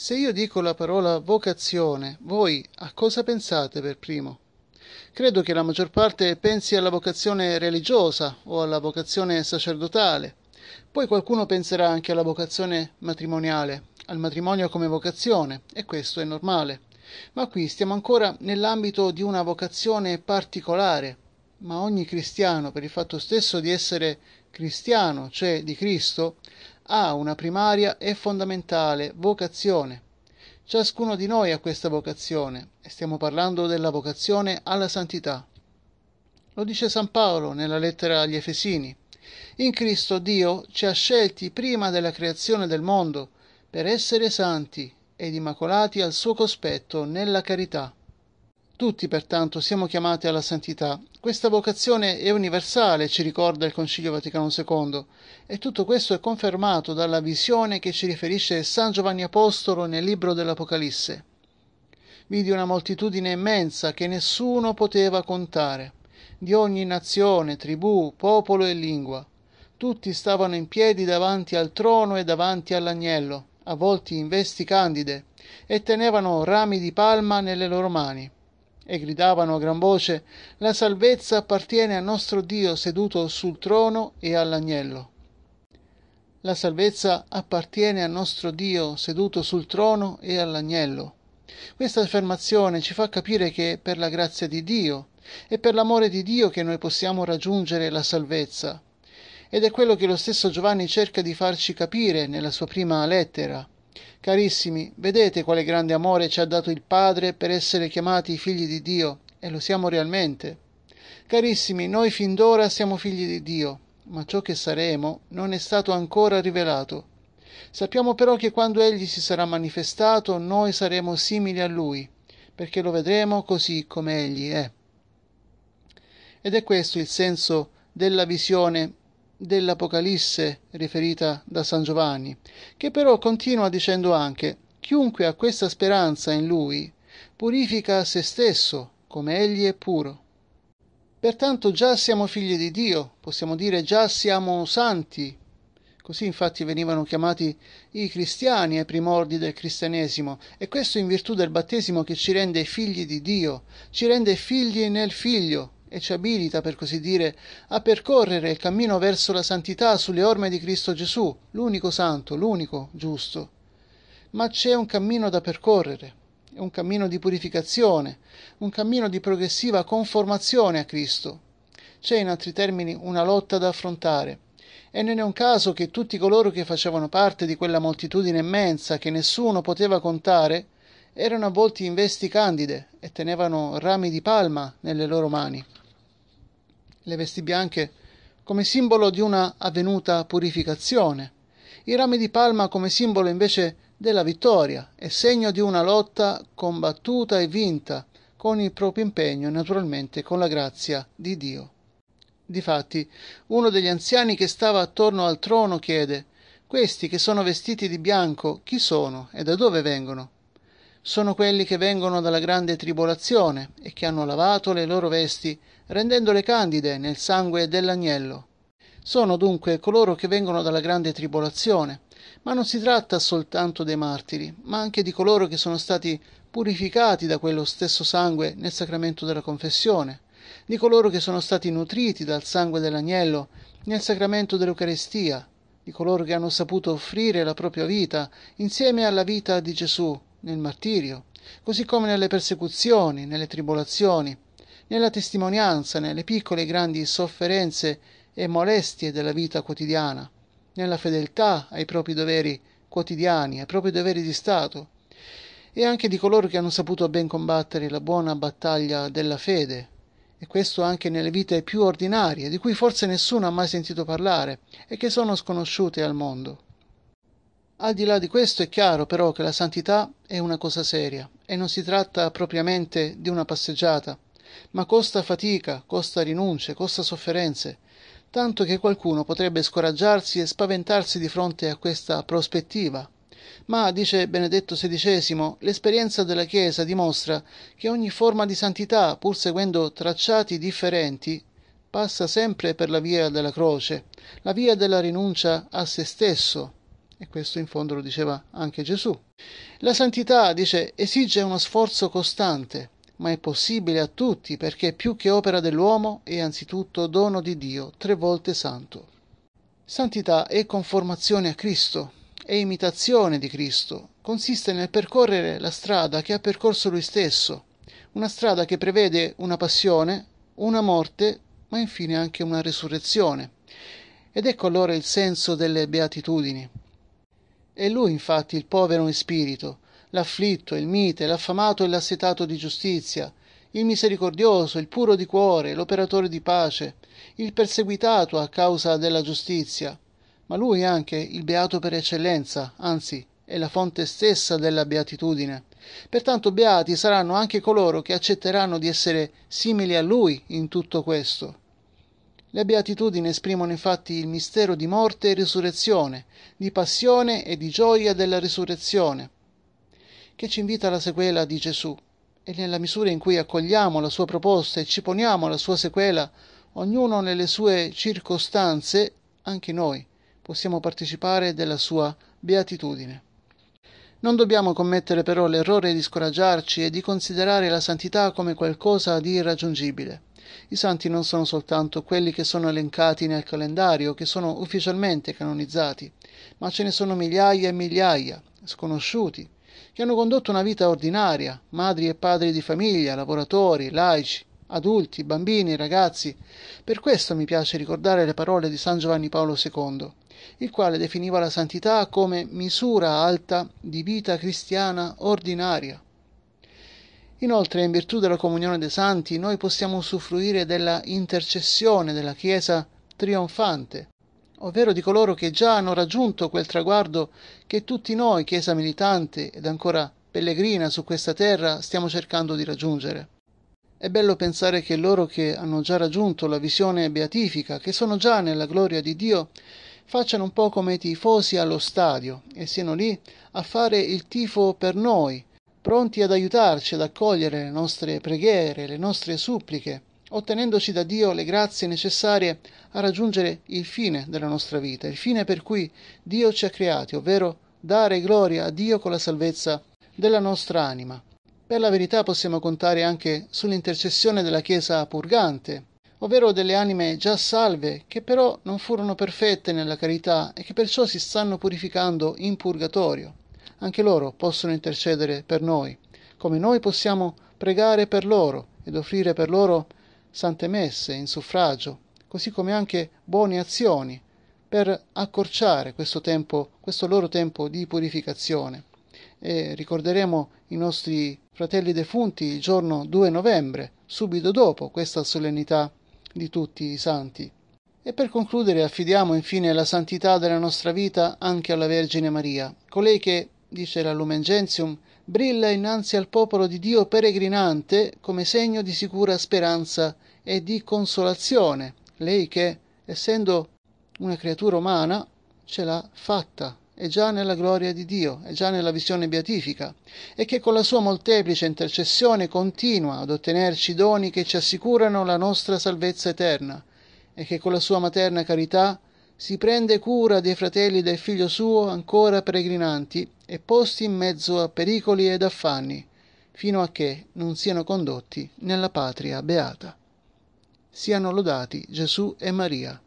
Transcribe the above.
Se io dico la parola vocazione, voi a cosa pensate per primo? Credo che la maggior parte pensi alla vocazione religiosa o alla vocazione sacerdotale. Poi qualcuno penserà anche alla vocazione matrimoniale, al matrimonio come vocazione, e questo è normale. Ma qui stiamo ancora nell'ambito di una vocazione particolare. Ma ogni cristiano, per il fatto stesso di essere cristiano, cioè di Cristo, ha una primaria e fondamentale vocazione. Ciascuno di noi ha questa vocazione e stiamo parlando della vocazione alla santità. Lo dice San Paolo nella lettera agli Efesini. In Cristo Dio ci ha scelti prima della creazione del mondo per essere santi ed immacolati al suo cospetto nella carità. Tutti, pertanto, siamo chiamati alla santità. Questa vocazione è universale, ci ricorda il Concilio Vaticano II, e tutto questo è confermato dalla visione che ci riferisce San Giovanni Apostolo nel libro dell'Apocalisse. Vidi una moltitudine immensa che nessuno poteva contare, di ogni nazione, tribù, popolo e lingua. Tutti stavano in piedi davanti al trono e davanti all'agnello, avvolti in vesti candide, e tenevano rami di palma nelle loro mani e gridavano a gran voce La salvezza appartiene a nostro Dio seduto sul trono e all'agnello. La salvezza appartiene a nostro Dio seduto sul trono e all'agnello. Questa affermazione ci fa capire che per la grazia di Dio e per l'amore di Dio che noi possiamo raggiungere la salvezza. Ed è quello che lo stesso Giovanni cerca di farci capire nella sua prima lettera. Carissimi, vedete quale grande amore ci ha dato il Padre per essere chiamati figli di Dio, e lo siamo realmente. Carissimi, noi fin d'ora siamo figli di Dio, ma ciò che saremo non è stato ancora rivelato. Sappiamo però che quando Egli si sarà manifestato, noi saremo simili a Lui, perché lo vedremo così come Egli è. Ed è questo il senso della visione dell'Apocalisse riferita da San Giovanni, che però continua dicendo anche Chiunque ha questa speranza in lui purifica se stesso come egli è puro. Pertanto già siamo figli di Dio, possiamo dire già siamo santi. Così infatti venivano chiamati i cristiani ai primordi del cristianesimo e questo in virtù del battesimo che ci rende figli di Dio, ci rende figli nel figlio, e ci abilita, per così dire, a percorrere il cammino verso la santità sulle orme di Cristo Gesù, l'unico santo, l'unico giusto. Ma c'è un cammino da percorrere, un cammino di purificazione, un cammino di progressiva conformazione a Cristo. C'è in altri termini una lotta da affrontare. E non è un caso che tutti coloro che facevano parte di quella moltitudine immensa che nessuno poteva contare, erano avvolti in vesti candide e tenevano rami di palma nelle loro mani le vesti bianche come simbolo di una avvenuta purificazione, i rami di palma come simbolo invece della vittoria e segno di una lotta combattuta e vinta con il proprio impegno e naturalmente con la grazia di Dio. Difatti, uno degli anziani che stava attorno al trono chiede Questi che sono vestiti di bianco, chi sono e da dove vengono? Sono quelli che vengono dalla grande tribolazione e che hanno lavato le loro vesti rendendole candide nel sangue dell'agnello. Sono dunque coloro che vengono dalla grande tribolazione, ma non si tratta soltanto dei martiri, ma anche di coloro che sono stati purificati da quello stesso sangue nel sacramento della confessione, di coloro che sono stati nutriti dal sangue dell'agnello nel sacramento dell'Eucarestia, di coloro che hanno saputo offrire la propria vita insieme alla vita di Gesù nel martirio, così come nelle persecuzioni, nelle tribolazioni, nella testimonianza, nelle piccole e grandi sofferenze e molestie della vita quotidiana, nella fedeltà ai propri doveri quotidiani, ai propri doveri di Stato, e anche di coloro che hanno saputo ben combattere la buona battaglia della fede, e questo anche nelle vite più ordinarie, di cui forse nessuno ha mai sentito parlare e che sono sconosciute al mondo. Al di là di questo è chiaro però che la santità è una cosa seria e non si tratta propriamente di una passeggiata, ma costa fatica, costa rinunce, costa sofferenze, tanto che qualcuno potrebbe scoraggiarsi e spaventarsi di fronte a questa prospettiva. Ma, dice Benedetto XVI, l'esperienza della Chiesa dimostra che ogni forma di santità, pur seguendo tracciati differenti, passa sempre per la via della croce, la via della rinuncia a se stesso. E questo in fondo lo diceva anche Gesù. La santità, dice, esige uno sforzo costante ma è possibile a tutti perché più che opera dell'uomo è anzitutto dono di Dio, tre volte santo. Santità è conformazione a Cristo, è imitazione di Cristo, consiste nel percorrere la strada che ha percorso lui stesso, una strada che prevede una passione, una morte, ma infine anche una resurrezione. Ed ecco allora il senso delle beatitudini. È lui infatti il povero in spirito, l'afflitto, il mite, l'affamato e l'assetato di giustizia, il misericordioso, il puro di cuore, l'operatore di pace, il perseguitato a causa della giustizia, ma lui anche il beato per eccellenza, anzi è la fonte stessa della beatitudine. Pertanto beati saranno anche coloro che accetteranno di essere simili a lui in tutto questo. Le beatitudini esprimono infatti il mistero di morte e risurrezione, di passione e di gioia della risurrezione, che ci invita alla sequela di Gesù e nella misura in cui accogliamo la sua proposta e ci poniamo la sua sequela, ognuno nelle sue circostanze, anche noi possiamo partecipare della sua beatitudine. Non dobbiamo commettere però l'errore di scoraggiarci e di considerare la santità come qualcosa di irraggiungibile. I santi non sono soltanto quelli che sono elencati nel calendario, che sono ufficialmente canonizzati, ma ce ne sono migliaia e migliaia, sconosciuti, che hanno condotto una vita ordinaria, madri e padri di famiglia, lavoratori, laici, adulti, bambini, ragazzi. Per questo mi piace ricordare le parole di San Giovanni Paolo II, il quale definiva la santità come misura alta di vita cristiana ordinaria. Inoltre, in virtù della comunione dei santi, noi possiamo usufruire della intercessione della Chiesa trionfante, ovvero di coloro che già hanno raggiunto quel traguardo che tutti noi, Chiesa militante ed ancora pellegrina su questa terra, stiamo cercando di raggiungere. È bello pensare che loro che hanno già raggiunto la visione beatifica, che sono già nella gloria di Dio, facciano un po' come i tifosi allo stadio e siano lì a fare il tifo per noi, pronti ad aiutarci ad accogliere le nostre preghiere, le nostre suppliche, ottenendosi da Dio le grazie necessarie a raggiungere il fine della nostra vita, il fine per cui Dio ci ha creati, ovvero dare gloria a Dio con la salvezza della nostra anima. Per la verità possiamo contare anche sull'intercessione della Chiesa purgante, ovvero delle anime già salve che però non furono perfette nella carità e che perciò si stanno purificando in purgatorio. Anche loro possono intercedere per noi, come noi possiamo pregare per loro ed offrire per loro sante messe in suffragio, così come anche buone azioni, per accorciare questo, tempo, questo loro tempo di purificazione. E ricorderemo i nostri fratelli defunti il giorno 2 novembre, subito dopo questa solennità di tutti i santi. E per concludere affidiamo infine la santità della nostra vita anche alla Vergine Maria, colei che, dice la Lumen Gentium, brilla innanzi al popolo di Dio peregrinante come segno di sicura speranza e di consolazione. Lei che, essendo una creatura umana, ce l'ha fatta, è già nella gloria di Dio, è già nella visione beatifica, e che con la sua molteplice intercessione continua ad ottenerci doni che ci assicurano la nostra salvezza eterna, e che con la sua materna carità si prende cura dei fratelli del figlio suo ancora peregrinanti e posti in mezzo a pericoli ed affanni, fino a che non siano condotti nella patria beata. Siano lodati Gesù e Maria.